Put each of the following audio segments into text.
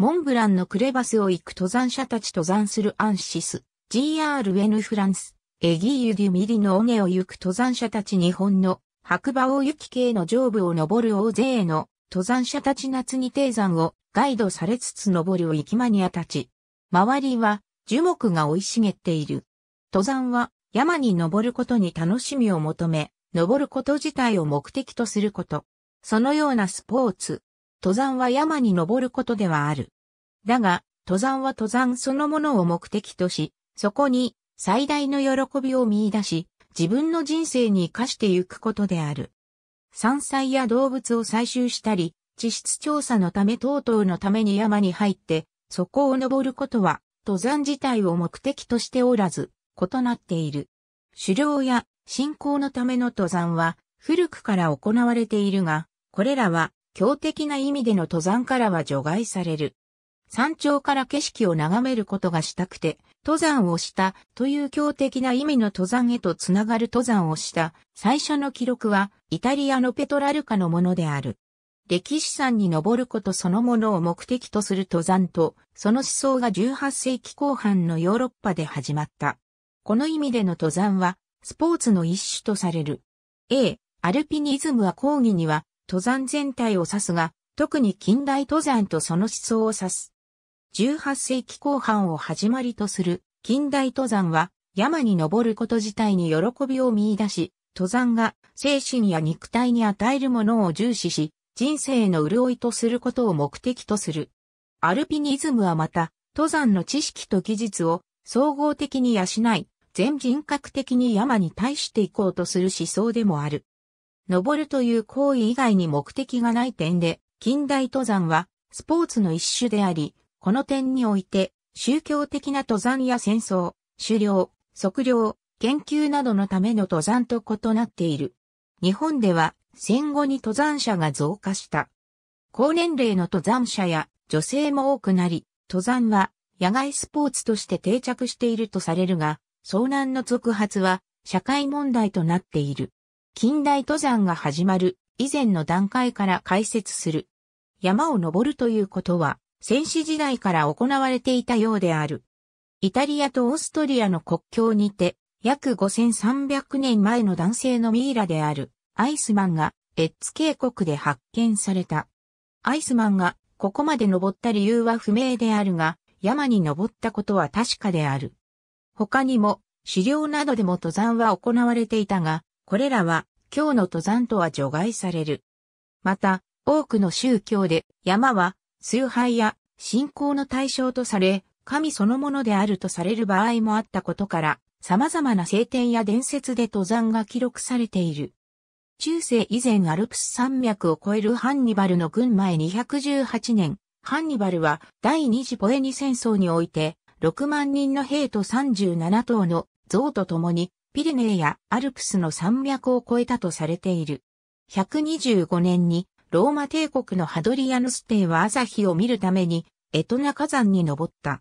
モンブランのクレバスを行く登山者たち登山するアンシス、GRN フランス、エギーユ・デュ・ミリの尾根を行く登山者たち日本の白馬大雪系の上部を登る大勢の登山者たち夏に低山をガイドされつつ登る行きマニアたち。周りは樹木が生い茂っている。登山は山に登ることに楽しみを求め、登ること自体を目的とすること。そのようなスポーツ、登山は山に登ることではある。だが、登山は登山そのものを目的とし、そこに最大の喜びを見出し、自分の人生に活かしてゆくことである。山菜や動物を採集したり、地質調査のため等々のために山に入って、そこを登ることは、登山自体を目的としておらず、異なっている。狩猟や信仰のための登山は、古くから行われているが、これらは強敵な意味での登山からは除外される。山頂から景色を眺めることがしたくて、登山をしたという強敵な意味の登山へとつながる登山をした最初の記録はイタリアのペトラルカのものである。歴史山に登ることそのものを目的とする登山と、その思想が18世紀後半のヨーロッパで始まった。この意味での登山は、スポーツの一種とされる。A、アルピニズムは講義には、登山全体を指すが、特に近代登山とその思想を指す。18世紀後半を始まりとする近代登山は山に登ること自体に喜びを見出し、登山が精神や肉体に与えるものを重視し、人生の潤いとすることを目的とする。アルピニズムはまた、登山の知識と技術を総合的に養い、全人格的に山に対していこうとする思想でもある。登るという行為以外に目的がない点で、近代登山はスポーツの一種であり、この点において、宗教的な登山や戦争、狩猟、測量、研究などのための登山と異なっている。日本では戦後に登山者が増加した。高年齢の登山者や女性も多くなり、登山は野外スポーツとして定着しているとされるが、遭難の続発は社会問題となっている。近代登山が始まる以前の段階から解説する。山を登るということは、戦死時代から行われていたようである。イタリアとオーストリアの国境にて、約5300年前の男性のミイラである、アイスマンが、エッツ渓谷で発見された。アイスマンが、ここまで登った理由は不明であるが、山に登ったことは確かである。他にも、狩猟などでも登山は行われていたが、これらは今日の登山とは除外される。また、多くの宗教で山は崇拝や信仰の対象とされ、神そのものであるとされる場合もあったことから、様々な聖典や伝説で登山が記録されている。中世以前アルプス山脈を越えるハンニバルの群前218年、ハンニバルは第二次ポエニ戦争において6万人の兵と37頭の像と共にピレネーやアルプスの山脈を越えたとされている。125年にローマ帝国のハドリアヌス帝は朝日を見るためにエトナ火山に登った。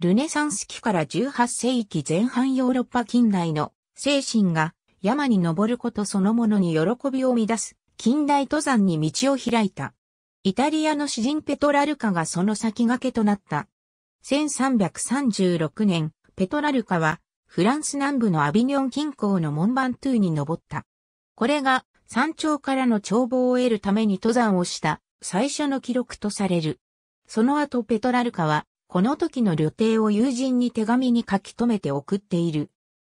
ルネサンス期から18世紀前半ヨーロッパ近代の精神が山に登ることそのものに喜びを乱す近代登山に道を開いた。イタリアの詩人ペトラルカがその先駆けとなった。1336年、ペトラルカはフランス南部のアビニョン近郊のモンバントゥーに登った。これが山頂からの眺望を得るために登山をした最初の記録とされる。その後ペトラルカはこの時の旅程を友人に手紙に書き留めて送っている。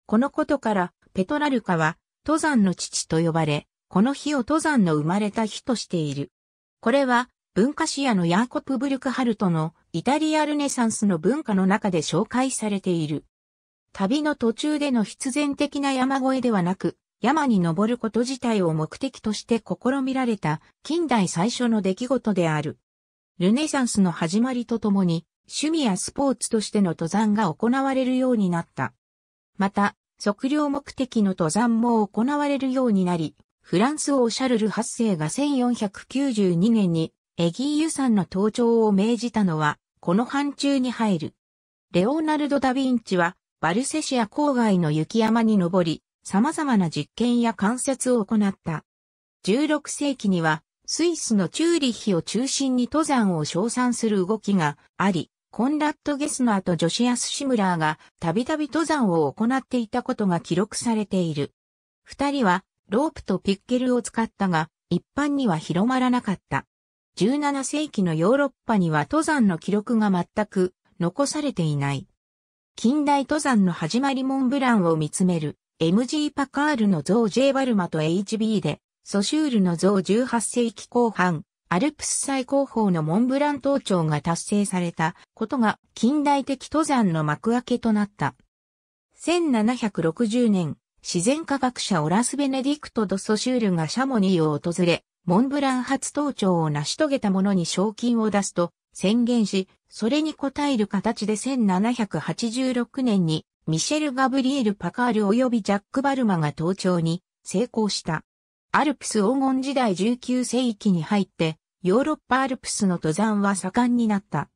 このことからペトラルカは登山の父と呼ばれ、この日を登山の生まれた日としている。これは文化史屋のヤーコプ・ブルクハルトのイタリアルネサンスの文化の中で紹介されている。旅の途中での必然的な山越えではなく、山に登ること自体を目的として試みられた近代最初の出来事である。ルネサンスの始まりとともに、趣味やスポーツとしての登山が行われるようになった。また、測量目的の登山も行われるようになり、フランス王シャルル8世が1492年にエギーユんの登頂を命じたのは、この範疇に入る。レオナルド・ダ・ヴィンチは、バルセシア郊外の雪山に登り、様々な実験や観察を行った。16世紀には、スイスのチューリッヒを中心に登山を称賛する動きがあり、コンラッド・ゲスナーとジョシアス・シムラーがたびたび登山を行っていたことが記録されている。二人はロープとピッケルを使ったが、一般には広まらなかった。17世紀のヨーロッパには登山の記録が全く残されていない。近代登山の始まりモンブランを見つめる、MG パカールの像 J バルマと HB で、ソシュールの像18世紀後半、アルプス最高峰のモンブラン登頂が達成されたことが近代的登山の幕開けとなった。1760年、自然科学者オラス・ベネディクト・ド・ソシュールがシャモニーを訪れ、モンブラン初登頂を成し遂げた者に賞金を出すと宣言し、それに応える形で1786年にミシェル・ガブリエル・パカール及びジャック・バルマが登頂に成功した。アルプス黄金時代19世紀に入ってヨーロッパアルプスの登山は盛んになった。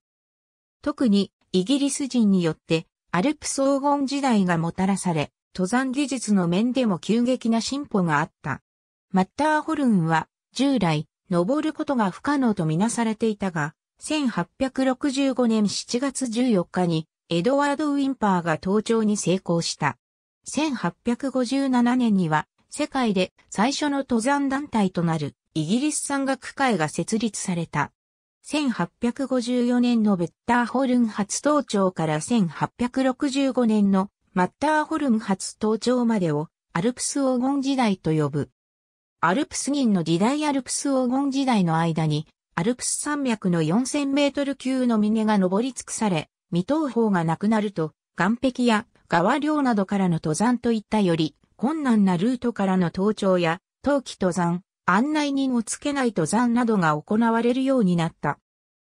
特にイギリス人によってアルプス黄金時代がもたらされ、登山技術の面でも急激な進歩があった。マッターホルンは従来登ることが不可能とみなされていたが、1865年7月14日にエドワード・ウィンパーが登頂に成功した。1857年には世界で最初の登山団体となるイギリス山岳会が設立された。1854年のベッターホルン初登頂から1865年のマッターホルン初登頂までをアルプス黄金時代と呼ぶ。アルプス銀の時代アルプス黄金時代の間にアルプス山脈の4000メートル級の峰が登り尽くされ、未踏法がなくなると、岩壁や川梁などからの登山といったより、困難なルートからの登頂や、冬季登山、案内人をつけない登山などが行われるようになった。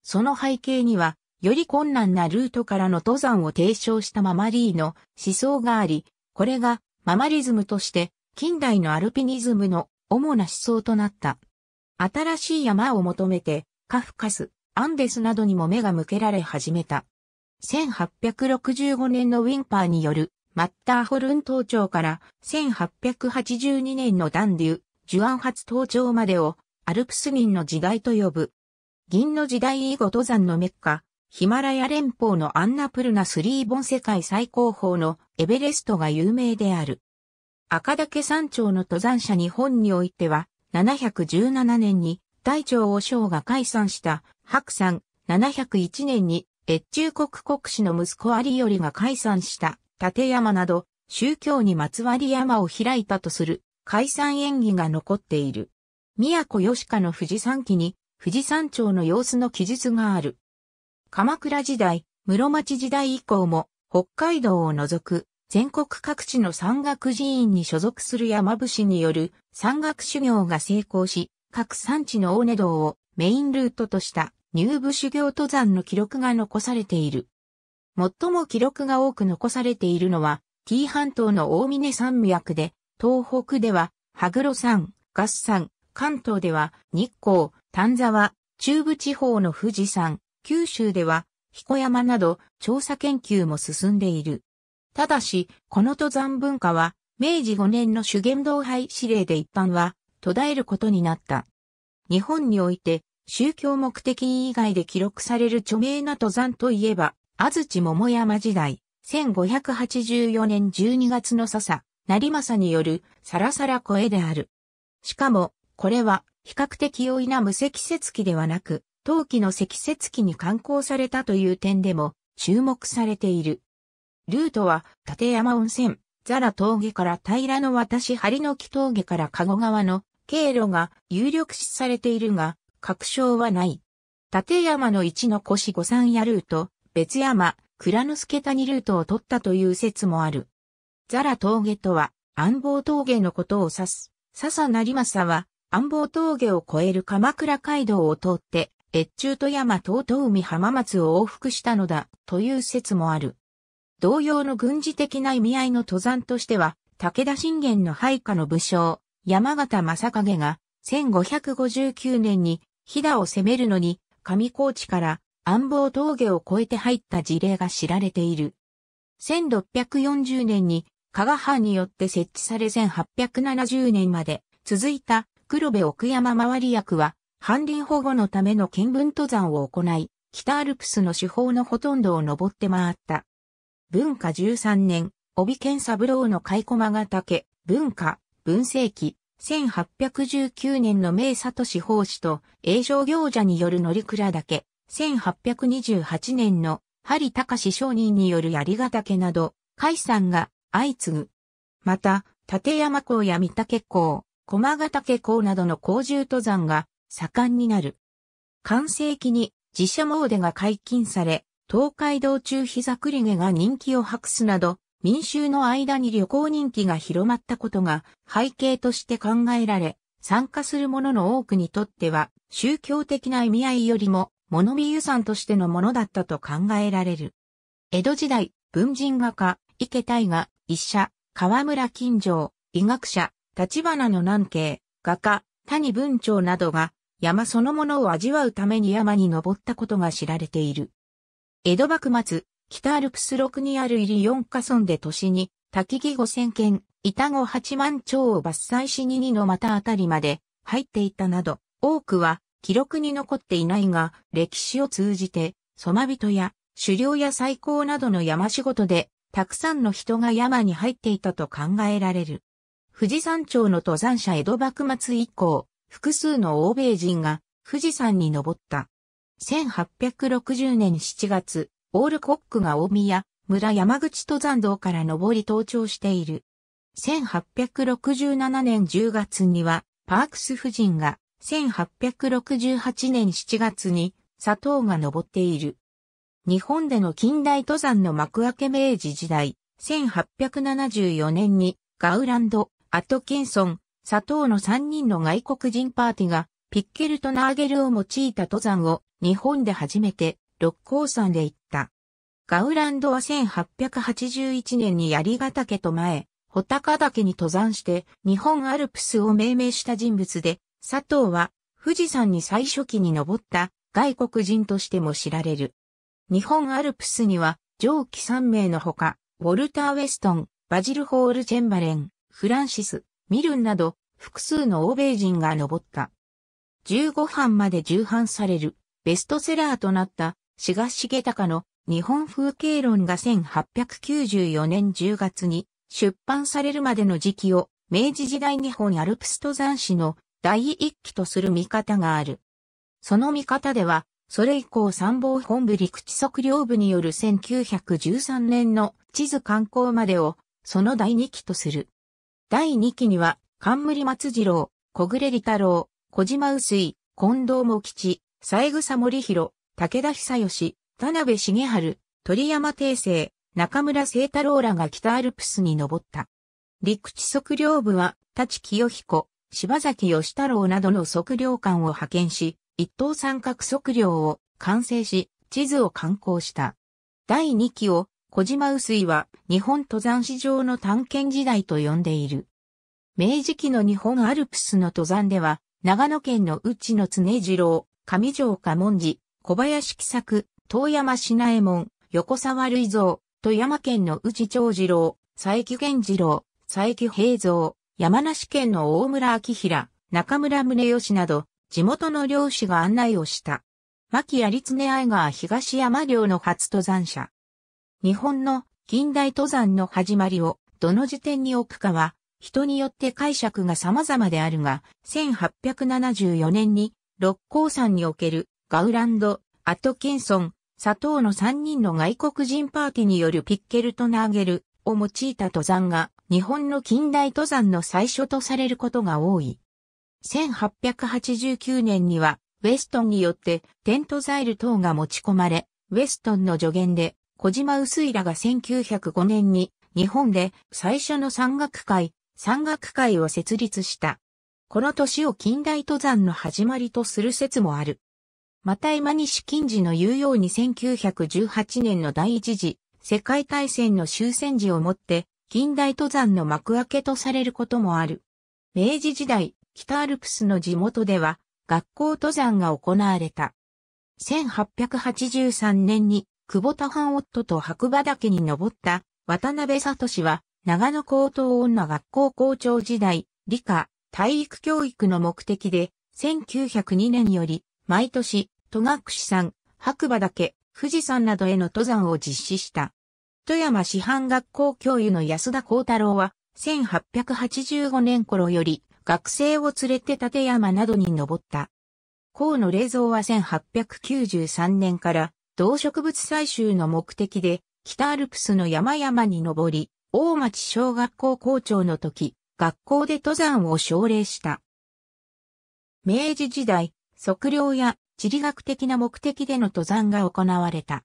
その背景には、より困難なルートからの登山を提唱したママリーの思想があり、これがママリズムとして近代のアルピニズムの主な思想となった。新しい山を求めて、カフカス、アンデスなどにも目が向けられ始めた。1865年のウィンパーによるマッターホルン登頂から1882年のダンデュ、ジュアン発登頂までをアルプス銀の時代と呼ぶ。銀の時代以後登山のメッカ、ヒマラヤ連邦のアンナプルナスリーボン世界最高峰のエベレストが有名である。赤岳山頂の登山者日本においては717年に大長和尚が解散した白山、701年に越中国国士の息子有頼が解散した立山など宗教にまつわり山を開いたとする解散演技が残っている。宮古吉香の富士山記に富士山頂の様子の記述がある。鎌倉時代、室町時代以降も北海道を除く全国各地の山岳寺院に所属する山伏による山岳修行が成功し、各産地の大根道をメインルートとした入部修行登山の記録が残されている。最も記録が多く残されているのは、T 半島の大峰山脈で、東北では、羽黒山、合山、関東では、日光、丹沢、中部地方の富士山、九州では、彦山など、調査研究も進んでいる。ただし、この登山文化は、明治5年の修験道廃指令で一般は、途絶えることになった。日本において、宗教目的以外で記録される著名な登山といえば、安土桃山時代、1584年12月の笹、成政によるサラサラ声である。しかも、これは比較的容易な無積雪期ではなく、冬季の積雪期に観光されたという点でも注目されている。ルートは、立山温泉、ザラ峠から平の渡し張の木峠から籠川の経路が有力視されているが、確証はない。立山の一の越五三やルート、別山、倉之助谷ルートを取ったという説もある。ザラ峠とは、安房峠のことを指す。笹成政は、安房峠を越える鎌倉街道を通って、越中と山東と海浜松を往復したのだ、という説もある。同様の軍事的な意味合いの登山としては、武田信玄の配下の武将、山形正影が、1559年に、飛騨を攻めるのに、上高地から安房峠を越えて入った事例が知られている。1640年に、加賀藩によって設置され1870年まで続いた黒部奥山周り役は、藩林保護のための見聞登山を行い、北アルプスの手法のほとんどを登って回った。文化13年、帯剣三郎の貝駒ヶ岳、文化、文世紀、1819年の名里志法師と、栄上行者による乗鞍岳、1828年の、針高商人による槍ヶ岳など、海山が相次ぐ。また、立山港や三岳港、駒ヶ岳港などの高重登山が盛んになる。完成期に自社詣が解禁され、東海道中膝栗毛が人気を博すなど、民衆の間に旅行人気が広まったことが背景として考えられ、参加する者の多くにとっては、宗教的な意味合いよりも、物見遊山としてのものだったと考えられる。江戸時代、文人画家、池大河、医者、河村金城、医学者、立花の南慶、画家、谷文長などが、山そのものを味わうために山に登ったことが知られている。江戸幕末、北アルプス6にある入り四カ村で都市に、滝木5000件、板子8万丁を伐採し二のまたあたりまで入っていたなど、多くは記録に残っていないが、歴史を通じて、ソマ人や狩猟や採光などの山仕事で、たくさんの人が山に入っていたと考えられる。富士山町の登山者江戸幕末以降、複数の欧米人が富士山に登った。1860年7月、オールコックが大宮、村山口登山道から登り登頂している。1867年10月には、パークス夫人が、1868年7月に、佐藤が登っている。日本での近代登山の幕開け明治時代、1874年に、ガウランド、アトキンソン、佐藤の3人の外国人パーティが、ピッケルとナーゲルを用いた登山を日本で初めて六甲山で行った。ガウランドは1881年に槍ヶ岳と前、穂高岳に登山して日本アルプスを命名した人物で、佐藤は富士山に最初期に登った外国人としても知られる。日本アルプスには上記3名のほか、ウォルター・ウェストン、バジル・ホール・チェンバレン、フランシス、ミルンなど複数の欧米人が登った。15班まで重版される。ベストセラーとなった志賀重隆の日本風景論が1894年10月に出版されるまでの時期を明治時代日本アルプス登山史の第一期とする見方がある。その見方では、それ以降参謀本部陸地測量部による1913年の地図観光までをその第二期とする。第二期には、冠松次郎、小暮利太郎、小島薄井、近藤茂吉、三枝森弘、武田久義、田辺重春、鳥山定生、中村聖太郎らが北アルプスに登った。陸地測量部は、立清彦、柴崎義太郎などの測量官を派遣し、一等三角測量を完成し、地図を刊行した。第2期を、小島薄井は日本登山史上の探検時代と呼んでいる。明治期の日本アルプスの登山では、長野県の内野常次郎、上条家文字、小林喜作、遠山品右衛門、横沢類蔵、富山県の宇治長次郎、佐伯源次郎、佐伯平蔵、山梨県の大村明平、中村宗義など、地元の漁師が案内をした。牧有常愛川東山漁の初登山者。日本の近代登山の始まりをどの時点に置くかは、人によって解釈が様々であるが、1874年に六甲山におけるガウランド、アトキンソン、砂糖の3人の外国人パーティーによるピッケルトナーゲルを用いた登山が日本の近代登山の最初とされることが多い。1889年にはウェストンによってテントザイル等が持ち込まれ、ウェストンの助言で小島薄いらが1905年に日本で最初の山岳会、山岳会を設立した。この年を近代登山の始まりとする説もある。また今西近次の言うように1918年の第一次世界大戦の終戦時をもって近代登山の幕開けとされることもある。明治時代、北アルプスの地元では学校登山が行われた。1883年に久保田藩夫と白馬岳に登った渡辺里氏は長野高等女学校校長時代、理科、体育教育の目的で、1902年より、毎年、戸隠山、白馬岳、富士山などへの登山を実施した。富山師範学校教諭の安田幸太郎は、1885年頃より、学生を連れて立山などに登った。河野霊蔵は1893年から、動植物採集の目的で、北アルプスの山々に登り、大町小学校校長の時、学校で登山を奨励した。明治時代、測量や地理学的な目的での登山が行われた。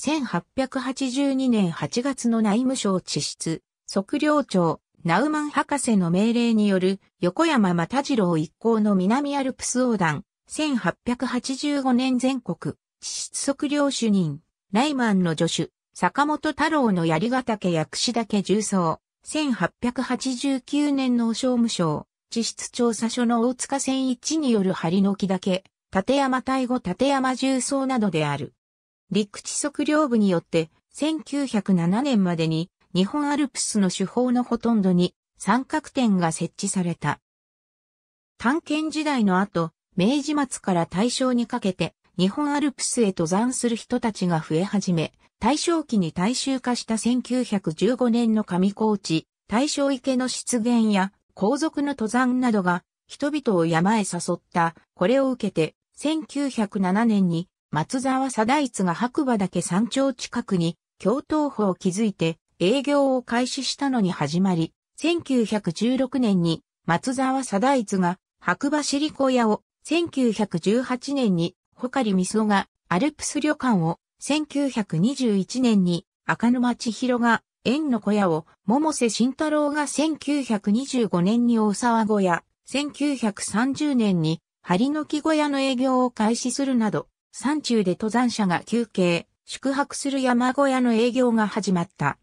1882年8月の内務省地質、測量庁、ナウマン博士の命令による横山又次郎一行の南アルプス横断、1885年全国、地質測量主任、ライマンの助手、坂本太郎の槍ヶ岳や櫛岳重曹、1889年の商務省、地質調査所の大塚線一による張りの木岳、立山大後立山重曹などである。陸地測量部によって、1907年までに日本アルプスの手法のほとんどに三角点が設置された。探検時代の後、明治末から大正にかけて日本アルプスへ登山する人たちが増え始め、大正期に大衆化した1915年の上高地、大正池の出現や皇族の登山などが人々を山へ誘った。これを受けて、1907年に松沢貞一が白馬岳山頂近くに共闘法を築いて営業を開始したのに始まり、1916年に松沢貞一が白馬シリコ屋を1918年にカリ味噌がアルプス旅館を1921年に赤沼千尋が縁の小屋を、桃瀬慎太郎が1925年に大沢小屋、1930年に張の木小屋の営業を開始するなど、山中で登山者が休憩、宿泊する山小屋の営業が始まった。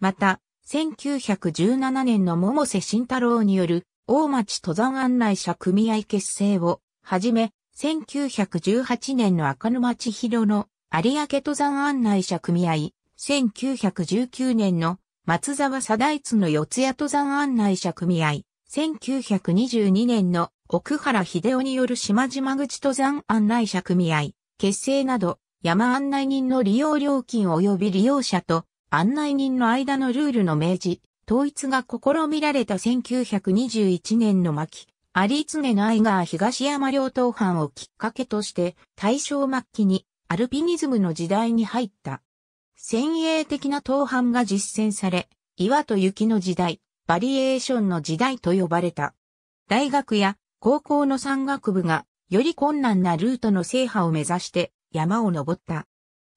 また、1917年の桃瀬慎太郎による大町登山案内者組合結成をはじめ、1918年の赤沼千尋の有明登山案内者組合、1919年の松沢貞一の四谷登山案内者組合、1922年の奥原秀夫による島々口登山案内者組合、結成など、山案内人の利用料金及び利用者と案内人の間のルールの明示、統一が試みられた1921年の巻、有常の愛川東山両党藩をきっかけとして、大正末期にアルピニズムの時代に入った。先鋭的な登攀が実践され、岩と雪の時代、バリエーションの時代と呼ばれた。大学や高校の山岳部がより困難なルートの制覇を目指して山を登った。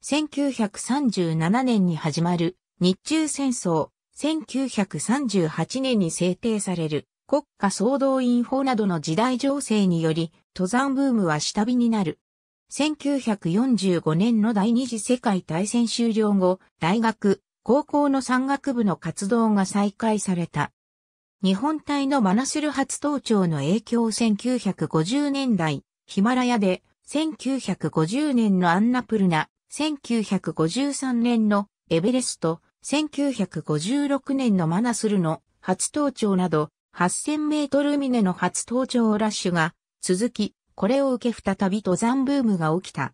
1937年に始まる日中戦争、1938年に制定される国家総動員法などの時代情勢により登山ブームは下火になる。1945年の第二次世界大戦終了後、大学、高校の山岳部の活動が再開された。日本隊のマナスル初登頂の影響1950年代、ヒマラヤで、1950年のアンナプルナ、1953年のエベレスト、1956年のマナスルの初登頂など、8000メートル峰の初登頂ラッシュが続き、これを受け再び登山ブームが起きた。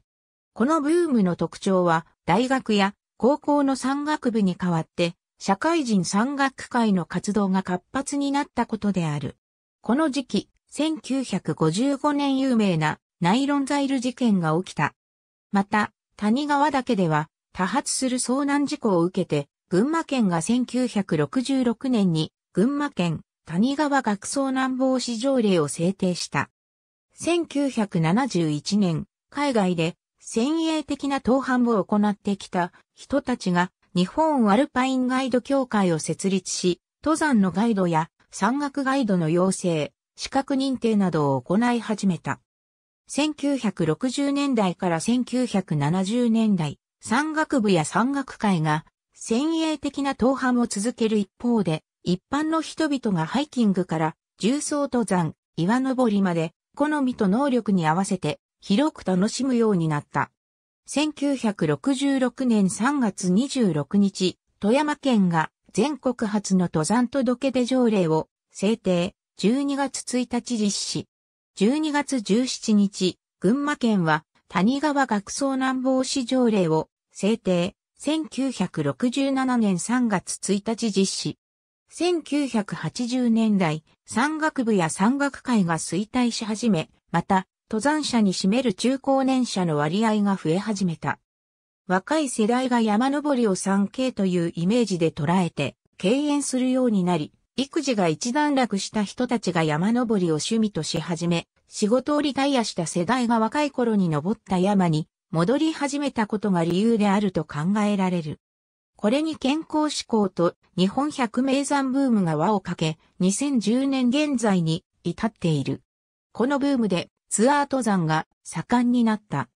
このブームの特徴は、大学や高校の山岳部に代わって、社会人山岳会の活動が活発になったことである。この時期、1955年有名なナイロンザイル事件が起きた。また、谷川岳では多発する遭難事故を受けて、群馬県が1966年に群馬県谷川学遭難防止条例を制定した。1971年、海外で先鋭的な登板を行ってきた人たちが日本アルパインガイド協会を設立し、登山のガイドや山岳ガイドの養成、資格認定などを行い始めた。1960年代から1970年代、山岳部や山岳会が先鋭的な登板を続ける一方で、一般の人々がハイキングから重装登山、岩登りまで好みと能力に合わせて広く楽しむようになった。1966年3月26日、富山県が全国初の登山届出条例を制定、12月1日実施。12月17日、群馬県は谷川学僧難防止条例を制定、1967年3月1日実施。1980年代、山岳部や山岳会が衰退し始め、また、登山者に占める中高年者の割合が増え始めた。若い世代が山登りを 3K というイメージで捉えて、敬遠するようになり、育児が一段落した人たちが山登りを趣味とし始め、仕事をリタイアした世代が若い頃に登った山に戻り始めたことが理由であると考えられる。これに健康志向と日本百名山ブームが輪をかけ、2010年現在に至っている。このブームでツアー登山が盛んになった。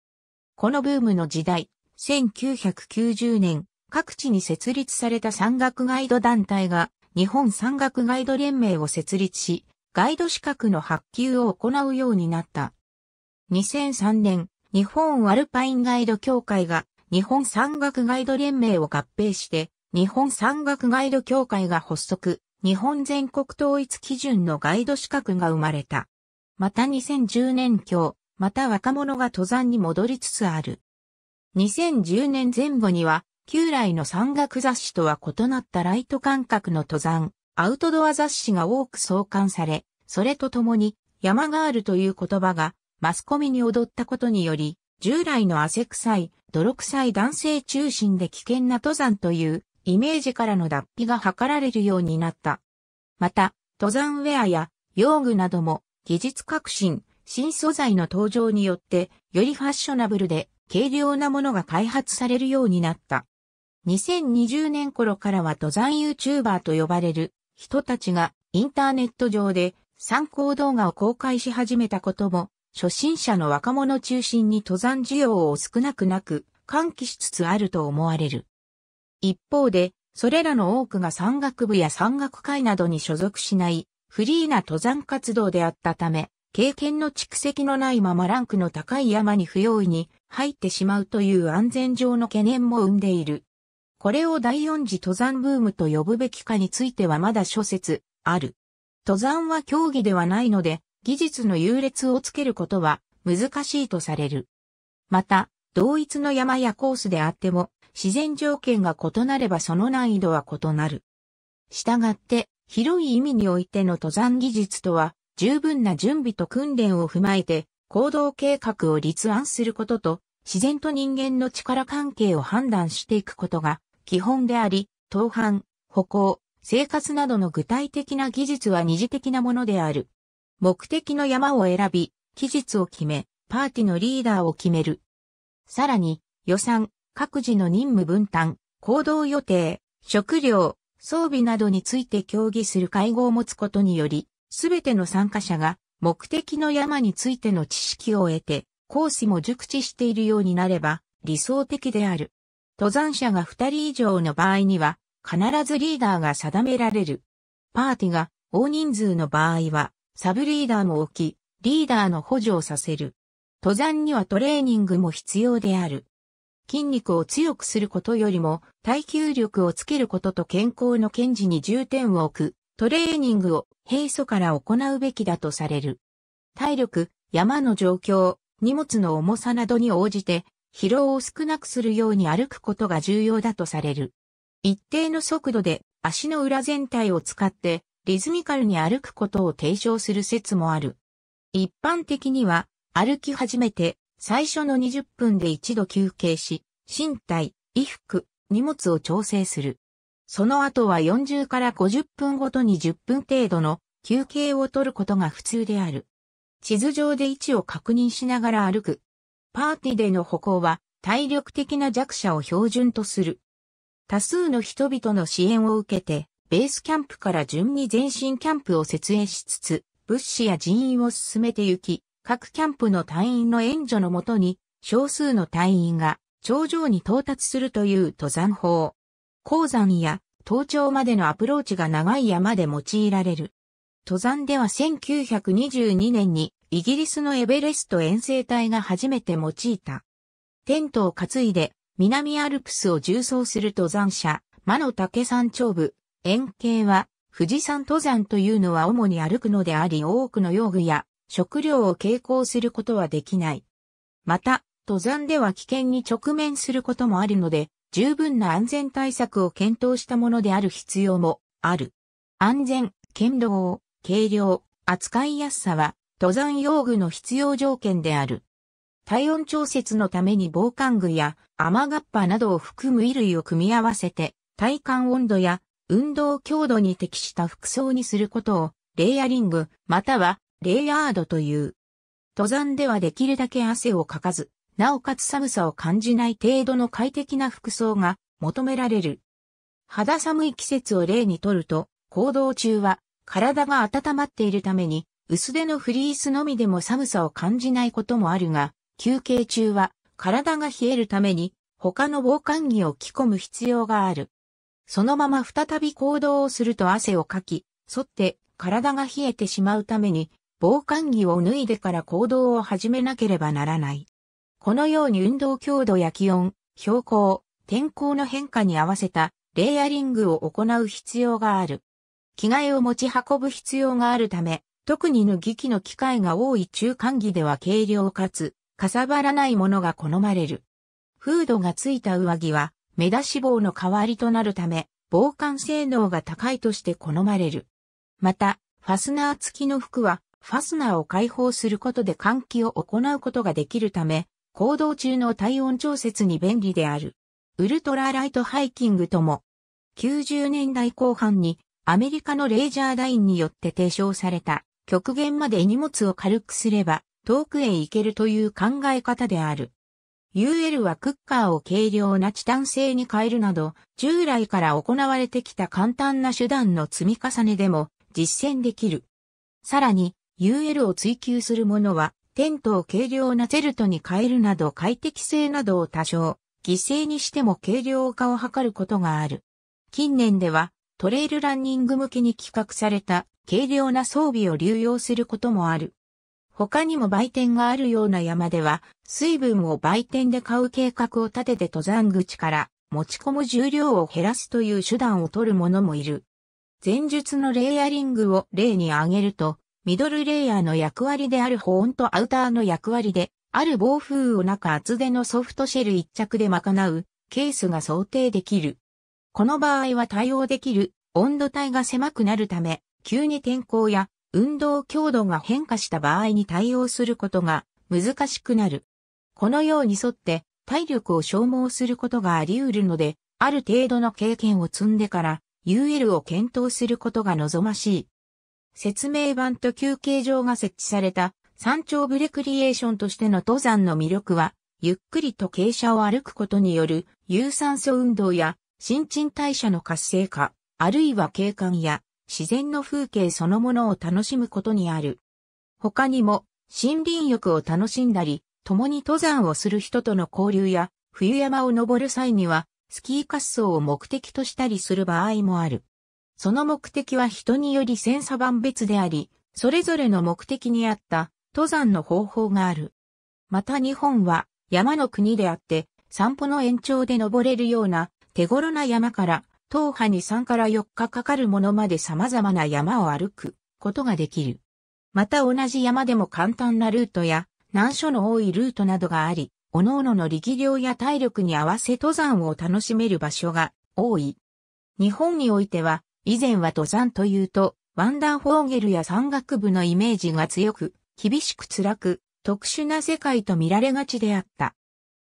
このブームの時代、1990年、各地に設立された山岳ガイド団体が日本山岳ガイド連盟を設立し、ガイド資格の発給を行うようになった。2003年、日本アルパインガイド協会が日本山岳ガイド連盟を合併して、日本山岳ガイド協会が発足、日本全国統一基準のガイド資格が生まれた。また2010年今日、また若者が登山に戻りつつある。2010年前後には、旧来の山岳雑誌とは異なったライト感覚の登山、アウトドア雑誌が多く創刊され、それとともに、山ガールという言葉がマスコミに踊ったことにより、従来の汗臭い、泥臭い男性中心で危険な登山というイメージからの脱皮が図られるようになった。また、登山ウェアや用具なども技術革新、新素材の登場によってよりファッショナブルで軽量なものが開発されるようになった。2020年頃からは登山 YouTuber と呼ばれる人たちがインターネット上で参考動画を公開し始めたことも初心者の若者中心に登山需要を少なくなく、喚起しつつあると思われる。一方で、それらの多くが山岳部や山岳会などに所属しないフリーな登山活動であったため、経験の蓄積のないままランクの高い山に不用意に入ってしまうという安全上の懸念も生んでいる。これを第四次登山ブームと呼ぶべきかについてはまだ諸説ある。登山は競技ではないので、技術の優劣をつけることは難しいとされる。また、同一の山やコースであっても、自然条件が異なればその難易度は異なる。したがって、広い意味においての登山技術とは、十分な準備と訓練を踏まえて、行動計画を立案することと、自然と人間の力関係を判断していくことが基本であり、登攀、歩行、生活などの具体的な技術は二次的なものである。目的の山を選び、期日を決め、パーティのリーダーを決める。さらに、予算、各自の任務分担、行動予定、食料、装備などについて協議する会合を持つことにより、すべての参加者が目的の山についての知識を得て、コースも熟知しているようになれば理想的である。登山者が2人以上の場合には、必ずリーダーが定められる。パーティが大人数の場合は、サブリーダーも置き、リーダーの補助をさせる。登山にはトレーニングも必要である。筋肉を強くすることよりも耐久力をつけることと健康の堅持に重点を置くトレーニングを平素から行うべきだとされる。体力、山の状況、荷物の重さなどに応じて疲労を少なくするように歩くことが重要だとされる。一定の速度で足の裏全体を使ってリズミカルに歩くことを提唱する説もある。一般的には、歩き始めて、最初の20分で一度休憩し、身体、衣服、荷物を調整する。その後は40から50分ごとに10分程度の休憩を取ることが普通である。地図上で位置を確認しながら歩く。パーティーでの歩行は体力的な弱者を標準とする。多数の人々の支援を受けてベースキャンプから順に前進キャンプを設営しつつ、物資や人員を進めてゆき、各キャンプの隊員の援助のもとに、少数の隊員が頂上に到達するという登山法。鉱山や登頂までのアプローチが長い山で用いられる。登山では1922年にイギリスのエベレスト遠征隊が初めて用いた。テントを担いで南アルプスを縦走する登山者、魔の竹山頂部、円形は、富士山登山というのは主に歩くのであり多くの用具や食料を携行することはできない。また、登山では危険に直面することもあるので、十分な安全対策を検討したものである必要もある。安全、堅牢、軽量、扱いやすさは、登山用具の必要条件である。体温調節のために防寒具や雨がっぱなどを含む衣類を組み合わせて、体感温度や運動強度に適した服装にすることを、レイヤリング、または、レイヤードという。登山ではできるだけ汗をかかず、なおかつ寒さを感じない程度の快適な服装が求められる。肌寒い季節を例にとると、行動中は体が温まっているために、薄手のフリースのみでも寒さを感じないこともあるが、休憩中は体が冷えるために他の防寒着を着込む必要がある。そのまま再び行動をすると汗をかき、沿って体が冷えてしまうために、防寒着を脱いでから行動を始めなければならない。このように運動強度や気温、標高、天候の変化に合わせたレイヤリングを行う必要がある。着替えを持ち運ぶ必要があるため、特に脱ぎ着の機会が多い中間着では軽量かつ、かさばらないものが好まれる。フードがついた上着は、目出し帽の代わりとなるため、防寒性能が高いとして好まれる。また、ファスナー付きの服は、ファスナーを解放することで換気を行うことができるため、行動中の体温調節に便利である。ウルトラライトハイキングとも、90年代後半にアメリカのレイジャーダインによって提唱された極限まで荷物を軽くすれば遠くへ行けるという考え方である。UL はクッカーを軽量なチタン製に変えるなど、従来から行われてきた簡単な手段の積み重ねでも実践できる。さらに、UL を追求するものは、テントを軽量なセルトに変えるなど快適性などを多少、犠牲にしても軽量化を図ることがある。近年では、トレイルランニング向けに企画された軽量な装備を流用することもある。他にも売店があるような山では、水分を売店で買う計画を立てて登山口から持ち込む重量を減らすという手段を取る者もいる。前述のレイヤリングを例に挙げると、ミドルレイヤーの役割である保温とアウターの役割で、ある暴風を中厚手のソフトシェル一着で賄うケースが想定できる。この場合は対応できる温度帯が狭くなるため、急に天候や運動強度が変化した場合に対応することが難しくなる。このように沿って体力を消耗することがあり得るので、ある程度の経験を積んでから UL を検討することが望ましい。説明版と休憩場が設置された山頂部レクリエーションとしての登山の魅力は、ゆっくりと傾斜を歩くことによる有酸素運動や新陳代謝の活性化、あるいは景観や自然の風景そのものを楽しむことにある。他にも、森林浴を楽しんだり、共に登山をする人との交流や、冬山を登る際には、スキー滑走を目的としたりする場合もある。その目的は人により千差万別であり、それぞれの目的に合った登山の方法がある。また日本は山の国であって、散歩の延長で登れるような手頃な山から踏破に3から4日かかるものまで様々な山を歩くことができる。また同じ山でも簡単なルートや難所の多いルートなどがあり、各々の力量や体力に合わせ登山を楽しめる場所が多い。日本においては、以前は登山というと、ワンダーフォーゲルや山岳部のイメージが強く、厳しく辛く、特殊な世界と見られがちであった。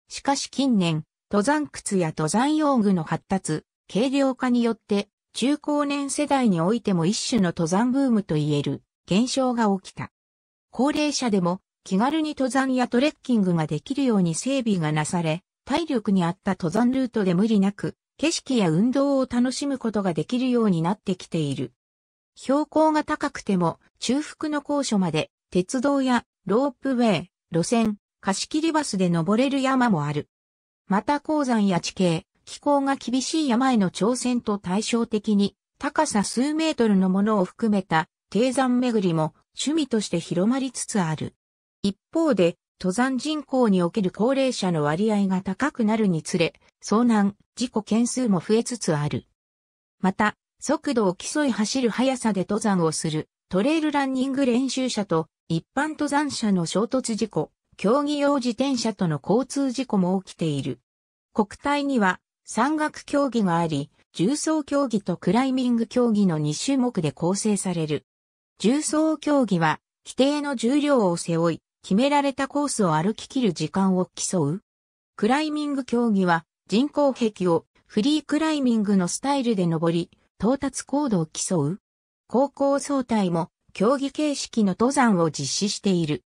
しかし近年、登山靴や登山用具の発達、軽量化によって中高年世代においても一種の登山ブームといえる現象が起きた。高齢者でも気軽に登山やトレッキングができるように整備がなされ、体力に合った登山ルートで無理なく、景色や運動を楽しむことができるようになってきている。標高が高くても、中腹の高所まで、鉄道やロープウェイ、路線、貸し切りバスで登れる山もある。また鉱山や地形、気候が厳しい山への挑戦と対照的に、高さ数メートルのものを含めた低山巡りも趣味として広まりつつある。一方で、登山人口における高齢者の割合が高くなるにつれ、遭難、事故件数も増えつつある。また、速度を競い走る速さで登山をするトレイルランニング練習者と一般登山者の衝突事故、競技用自転車との交通事故も起きている。国体には山岳競技があり、重装競技とクライミング競技の2種目で構成される。重装競技は、規定の重量を背負い、決められたコースを歩き切る時間を競う。クライミング競技は、人工壁をフリークライミングのスタイルで登り、到達高度を競う。高校総体も競技形式の登山を実施している。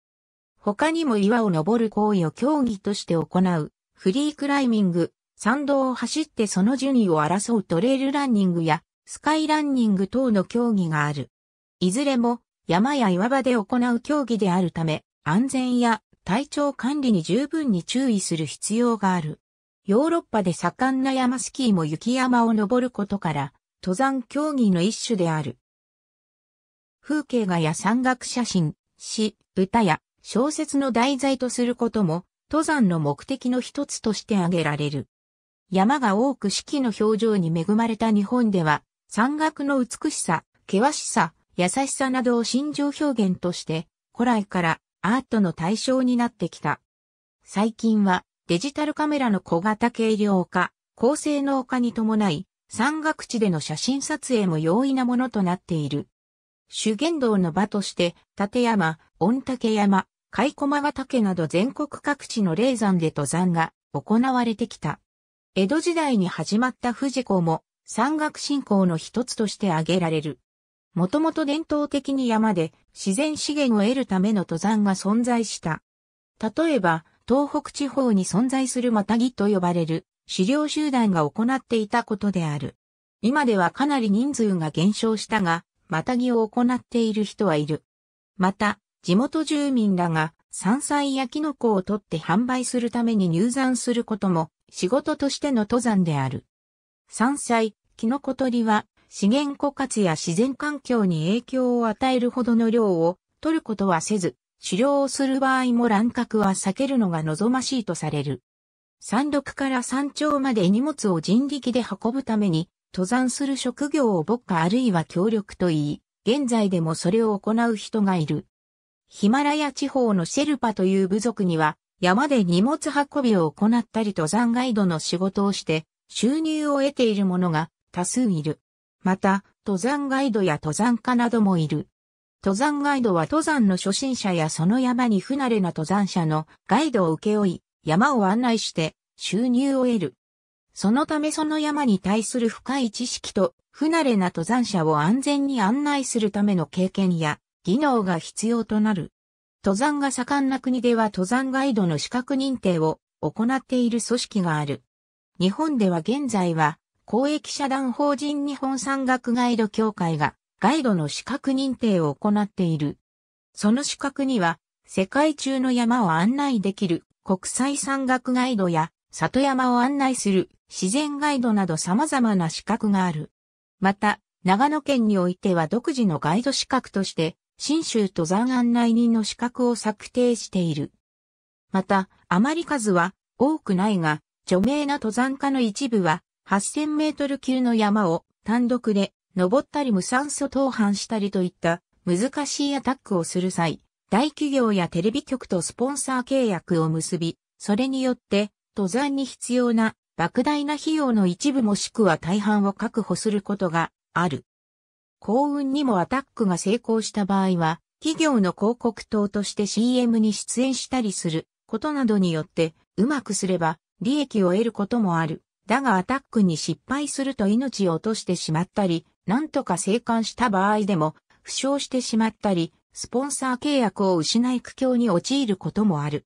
他にも岩を登る行為を競技として行う、フリークライミング、山道を走ってその順位を争うトレイルランニングやスカイランニング等の競技がある。いずれも山や岩場で行う競技であるため、安全や体調管理に十分に注意する必要がある。ヨーロッパで盛んな山スキーも雪山を登ることから、登山競技の一種である。風景画や山岳写真、詩、歌や小説の題材とすることも、登山の目的の一つとして挙げられる。山が多く四季の表情に恵まれた日本では、山岳の美しさ、険しさ、優しさなどを心情表現として、古来からアートの対象になってきた。最近はデジタルカメラの小型軽量化、高性能化に伴い、山岳地での写真撮影も容易なものとなっている。主言道の場として、立山、御嶽山、貝駒ヶ岳など全国各地の霊山で登山が行われてきた。江戸時代に始まった富士港も山岳信仰の一つとして挙げられる。もともと伝統的に山で自然資源を得るための登山が存在した。例えば、東北地方に存在するマタギと呼ばれる狩猟集団が行っていたことである。今ではかなり人数が減少したが、マタギを行っている人はいる。また、地元住民らが山菜やキノコを取って販売するために入山することも仕事としての登山である。山菜、キノコ取りは資源枯渇や自然環境に影響を与えるほどの量を取ることはせず、狩猟をする場合も乱獲は避けるのが望ましいとされる。山麓から山頂まで荷物を人力で運ぶために、登山する職業を牧歌あるいは協力と言い、現在でもそれを行う人がいる。ヒマラヤ地方のシェルパという部族には、山で荷物運びを行ったり登山ガイドの仕事をして、収入を得ている者が多数いる。また、登山ガイドや登山家などもいる。登山ガイドは登山の初心者やその山に不慣れな登山者のガイドを請け負い、山を案内して収入を得る。そのためその山に対する深い知識と不慣れな登山者を安全に案内するための経験や技能が必要となる。登山が盛んな国では登山ガイドの資格認定を行っている組織がある。日本では現在は公益社団法人日本山岳ガイド協会がガイドの資格認定を行っている。その資格には世界中の山を案内できる国際山岳ガイドや里山を案内する自然ガイドなど様々な資格がある。また、長野県においては独自のガイド資格として新州登山案内人の資格を策定している。また、あまり数は多くないが、著名な登山家の一部は、8000メートル級の山を単独で登ったり無酸素登攀したりといった難しいアタックをする際、大企業やテレビ局とスポンサー契約を結び、それによって登山に必要な莫大な費用の一部もしくは大半を確保することがある。幸運にもアタックが成功した場合は、企業の広告塔として CM に出演したりすることなどによって、うまくすれば利益を得ることもある。だがアタックに失敗すると命を落としてしまったり、なんとか生還した場合でも、負傷してしまったり、スポンサー契約を失い苦境に陥ることもある。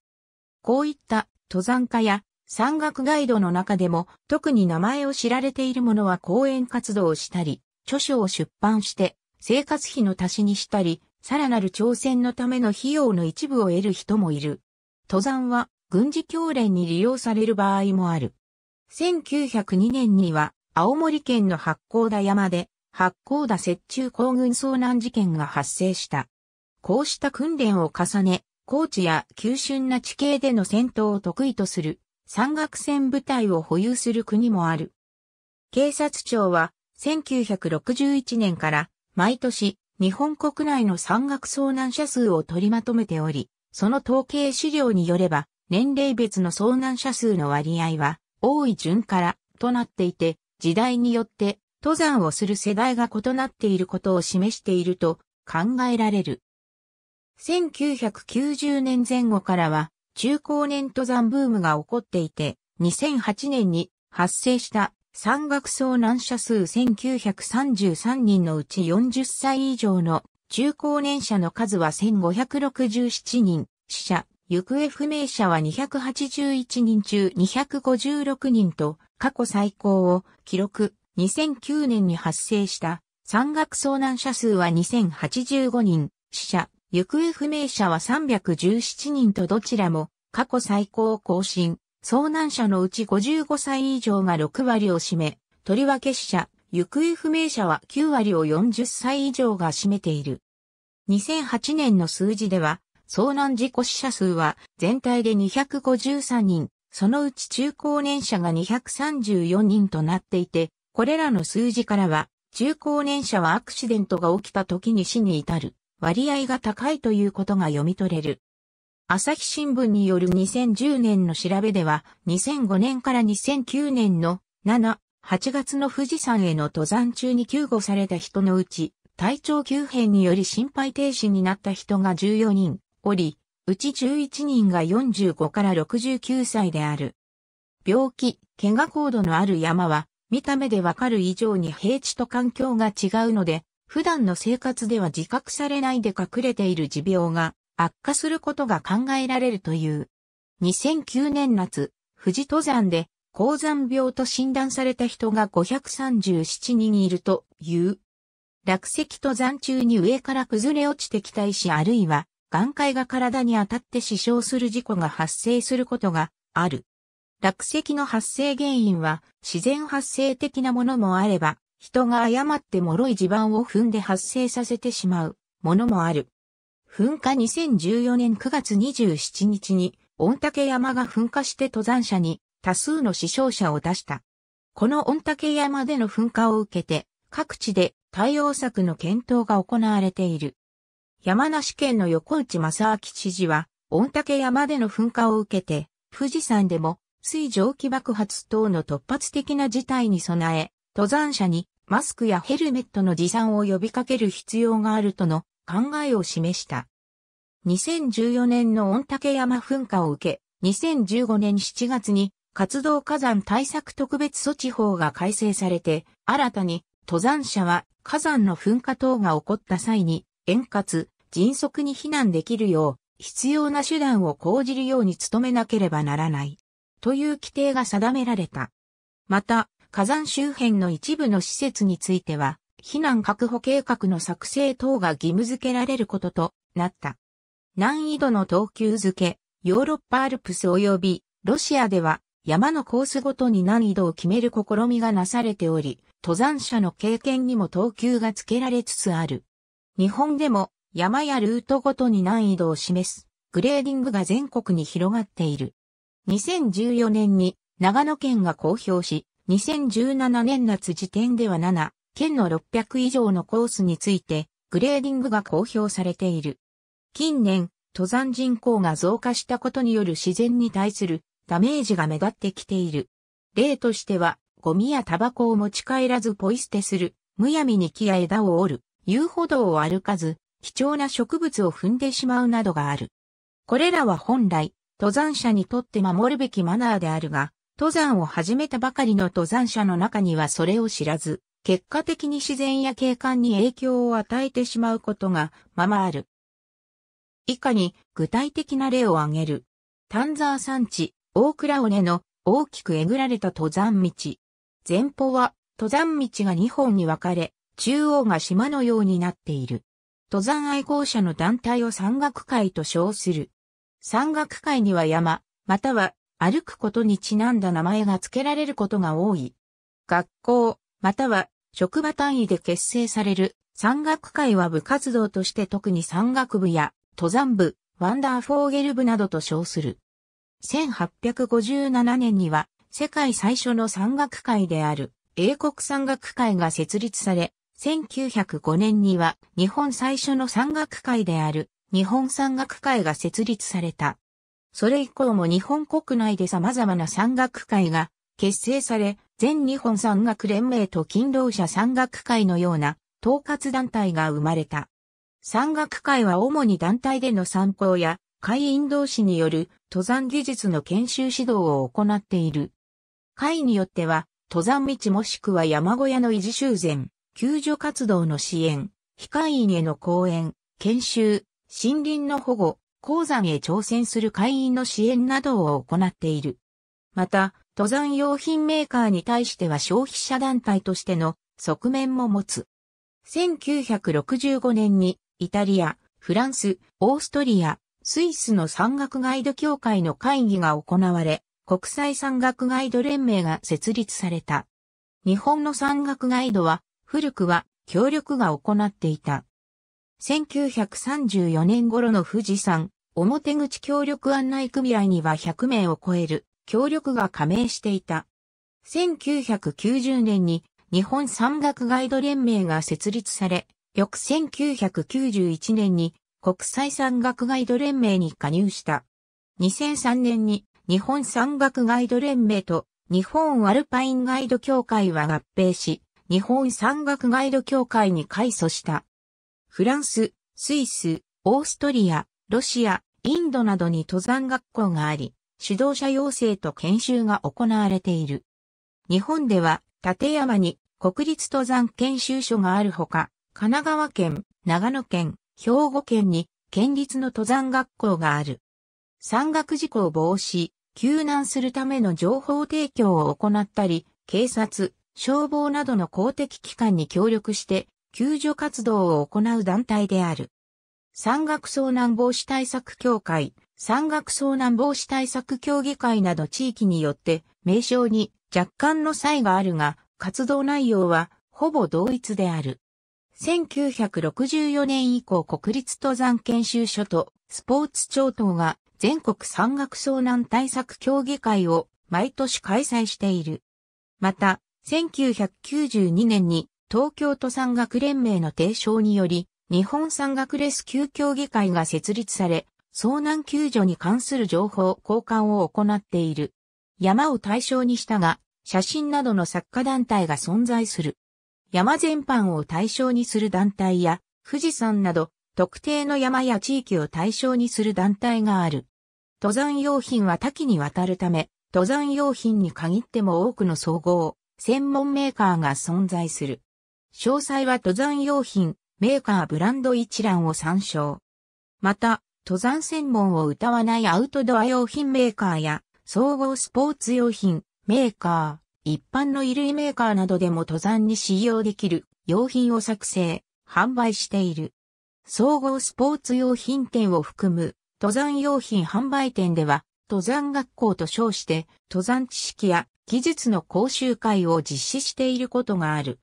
こういった登山家や山岳ガイドの中でも特に名前を知られているものは講演活動をしたり、著書を出版して、生活費の足しにしたり、さらなる挑戦のための費用の一部を得る人もいる。登山は軍事教練に利用される場合もある。1902年には青森県の八甲田山で八甲田雪中行軍遭難事件が発生した。こうした訓練を重ね、高知や急峻な地形での戦闘を得意とする山岳戦部隊を保有する国もある。警察庁は1961年から毎年日本国内の山岳遭難者数を取りまとめており、その統計資料によれば年齢別の遭難者数の割合は多い順からとなっていて、時代によって登山をする世代が異なっていることを示していると考えられる。1990年前後からは中高年登山ブームが起こっていて、2008年に発生した山岳遭難者数1933人のうち40歳以上の中高年者の数は1567人、死者、行方不明者は281人中256人と過去最高を記録2009年に発生した山岳遭難者数は2085人、死者、行方不明者は317人とどちらも過去最高を更新。遭難者のうち55歳以上が6割を占め、とりわけ死者、行方不明者は9割を40歳以上が占めている。2008年の数字では、遭難事故死者数は全体で253人、そのうち中高年者が234人となっていて、これらの数字からは、中高年者はアクシデントが起きた時に死に至る割合が高いということが読み取れる。朝日新聞による2010年の調べでは、2005年から2009年の7、8月の富士山への登山中に救護された人のうち、体調急変により心肺停止になった人が14人おり、うち11人が45から69歳である。病気、怪我高度のある山は、見た目でわかる以上に平地と環境が違うので、普段の生活では自覚されないで隠れている持病が悪化することが考えられるという。2009年夏、富士登山で高山病と診断された人が537人いるという。落石登山中に上から崩れ落ちてきた石あるいは、眼界が体に当たって死傷する事故が発生することがある。落石の発生原因は自然発生的なものもあれば、人が誤って脆い地盤を踏んで発生させてしまうものもある。噴火2014年9月27日に、御嶽山が噴火して登山者に多数の死傷者を出した。この御嶽山での噴火を受けて、各地で対応策の検討が行われている。山梨県の横内正明知事は、御嶽山での噴火を受けて、富士山でも水蒸気爆発等の突発的な事態に備え、登山者にマスクやヘルメットの持参を呼びかける必要があるとの考えを示した。2014年の御嶽山噴火を受け、2015年7月に活動火山対策特別措置法が改正されて、新たに登山者は火山の噴火等が起こった際に、円滑、迅速に避難できるよう、必要な手段を講じるように努めなければならない。という規定が定められた。また、火山周辺の一部の施設については、避難確保計画の作成等が義務付けられることとなった。難易度の等級付け、ヨーロッパアルプス及びロシアでは山のコースごとに難易度を決める試みがなされており、登山者の経験にも等級が付けられつつある。日本でも山やルートごとに難易度を示すグレーディングが全国に広がっている。2014年に長野県が公表し、2017年夏時点では7、県の600以上のコースについて、グレーディングが公表されている。近年、登山人口が増加したことによる自然に対するダメージが目立ってきている。例としては、ゴミやタバコを持ち帰らずポイ捨てする、むやみに木や枝を折る、遊歩道を歩かず、貴重な植物を踏んでしまうなどがある。これらは本来、登山者にとって守るべきマナーであるが、登山を始めたばかりの登山者の中にはそれを知らず、結果的に自然や景観に影響を与えてしまうことがままある。以下に具体的な例を挙げる。丹沢山地、大倉尾根の大きくえぐられた登山道。前方は登山道が2本に分かれ、中央が島のようになっている。登山愛好者の団体を山岳会と称する。山岳会には山、または歩くことにちなんだ名前が付けられることが多い。学校、または職場単位で結成される山岳会は部活動として特に山岳部や登山部、ワンダーフォーゲル部などと称する。1857年には世界最初の山岳会である英国山岳会が設立され、1905年には日本最初の山岳会である日本山岳会が設立された。それ以降も日本国内で様々な山岳会が結成され、全日本山岳連盟と勤労者山岳会のような統括団体が生まれた。山岳会は主に団体での散歩や会員同士による登山技術の研修指導を行っている。会によっては登山道もしくは山小屋の維持修繕、救助活動の支援、非会員への講演、研修、森林の保護、鉱山へ挑戦する会員の支援などを行っている。また、登山用品メーカーに対しては消費者団体としての側面も持つ。1965年にイタリア、フランス、オーストリア、スイスの山岳ガイド協会の会議が行われ、国際山岳ガイド連盟が設立された。日本の山岳ガイドは、古くは協力が行っていた。1934年頃の富士山、表口協力案内組合には100名を超える協力が加盟していた。1990年に日本山岳ガイド連盟が設立され、翌1991年に国際山岳ガイド連盟に加入した。2003年に日本山岳ガイド連盟と日本アルパインガイド協会は合併し、日本山岳ガイド協会に改組した。フランス、スイス、オーストリア、ロシア、インドなどに登山学校があり、指導者養成と研修が行われている。日本では、立山に国立登山研修所があるほか、神奈川県、長野県、兵庫県に県立の登山学校がある。山岳事故を防止、救難するための情報提供を行ったり、警察、消防などの公的機関に協力して救助活動を行う団体である。山岳遭難防止対策協会、山岳遭難防止対策協議会など地域によって名称に若干の差異があるが、活動内容はほぼ同一である。1964年以降国立登山研修所とスポーツ庁等が全国山岳遭難対策協議会を毎年開催している。また、1992年に東京都山岳連盟の提唱により、日本山岳レスキュー協議会が設立され、遭難救助に関する情報交換を行っている。山を対象にしたが、写真などの作家団体が存在する。山全般を対象にする団体や、富士山など、特定の山や地域を対象にする団体がある。登山用品は多岐にわたるため、登山用品に限っても多くの総合、専門メーカーが存在する。詳細は登山用品、メーカーブランド一覧を参照。また、登山専門を歌わないアウトドア用品メーカーや、総合スポーツ用品、メーカー、一般の衣類メーカーなどでも登山に使用できる用品を作成、販売している。総合スポーツ用品店を含む登山用品販売店では、登山学校と称して登山知識や技術の講習会を実施していることがある。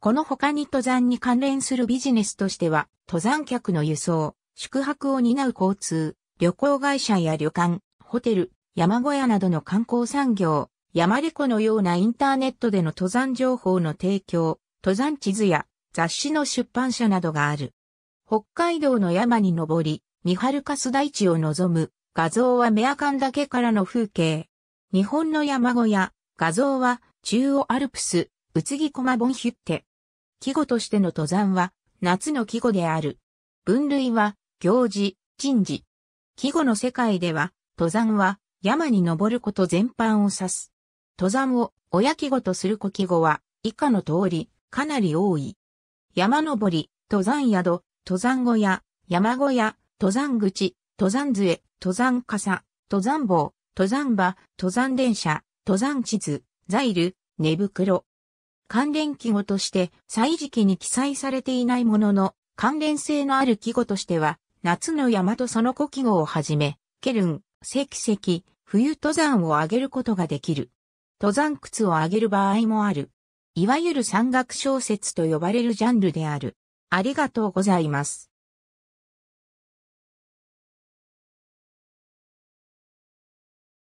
この他に登山に関連するビジネスとしては、登山客の輸送、宿泊を担う交通、旅行会社や旅館、ホテル、山小屋などの観光産業、山レコのようなインターネットでの登山情報の提供、登山地図や雑誌の出版社などがある。北海道の山に登り、三春カス大地を望む、画像はメアカンけからの風景。日本の山小屋、画像は中央アルプス、宇津木駒ボンヒュッテ。季語としての登山は夏の季語である。分類は行事、人事。季語の世界では、登山は山に登ること全般を指す。登山を親季語とする古季語は、以下の通り、かなり多い。山登り、登山宿、登山小屋、山小屋、登山口、登山杖、登山傘、登山棒、登山場、登山電車、登山地図、ザイル、寝袋。関連記号として、歳時期に記載されていないものの、関連性のある記号としては、夏の山とその古記号をはじめ、ケルン、石石、冬登山を上げることができる。登山靴を上げる場合もある。いわゆる山岳小説と呼ばれるジャンルである。ありがとうございます。